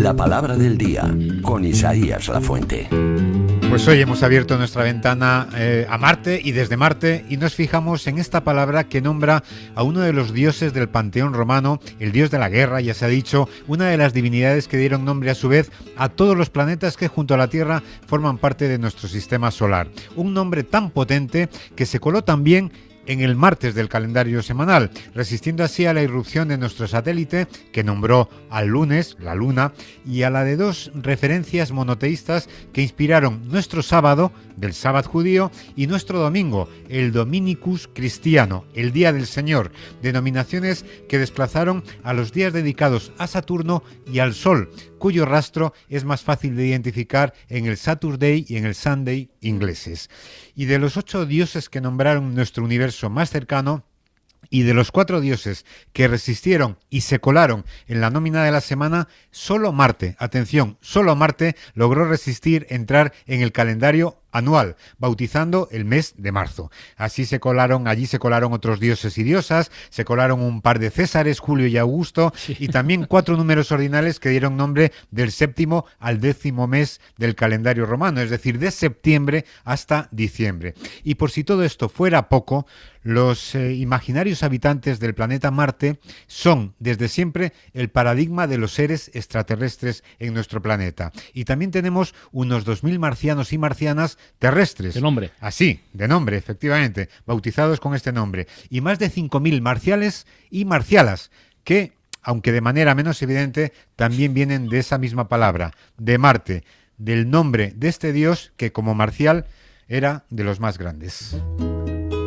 La palabra del día con Isaías la Fuente. Pues hoy hemos abierto nuestra ventana eh, a Marte y desde Marte y nos fijamos en esta palabra que nombra a uno de los dioses del panteón romano, el dios de la guerra, ya se ha dicho, una de las divinidades que dieron nombre a su vez a todos los planetas que junto a la Tierra forman parte de nuestro sistema solar. Un nombre tan potente que se coló también en el martes del calendario semanal, resistiendo así a la irrupción de nuestro satélite que nombró al lunes, la luna, y a la de dos referencias monoteístas que inspiraron nuestro sábado, del sábado judío, y nuestro domingo, el Dominicus cristiano, el Día del Señor, denominaciones que desplazaron a los días dedicados a Saturno y al Sol, cuyo rastro es más fácil de identificar en el Saturday y en el Sunday ingleses. Y de los ocho dioses que nombraron nuestro universo más cercano, y de los cuatro dioses que resistieron y se colaron en la nómina de la semana, solo Marte, atención, solo Marte logró resistir entrar en el calendario anual, bautizando el mes de marzo. Así se colaron, allí se colaron otros dioses y diosas, se colaron un par de Césares, Julio y Augusto, y también cuatro números ordinales que dieron nombre del séptimo al décimo mes del calendario romano, es decir, de septiembre hasta diciembre. Y por si todo esto fuera poco, los eh, imaginarios habitantes del planeta Marte son desde siempre el paradigma de los seres extraterrestres en nuestro planeta. Y también tenemos unos 2.000 marcianos y marcianas terrestres. De nombre. Así, de nombre, efectivamente, bautizados con este nombre. Y más de 5.000 marciales y marcialas, que, aunque de manera menos evidente, también vienen de esa misma palabra, de Marte, del nombre de este dios que como marcial era de los más grandes.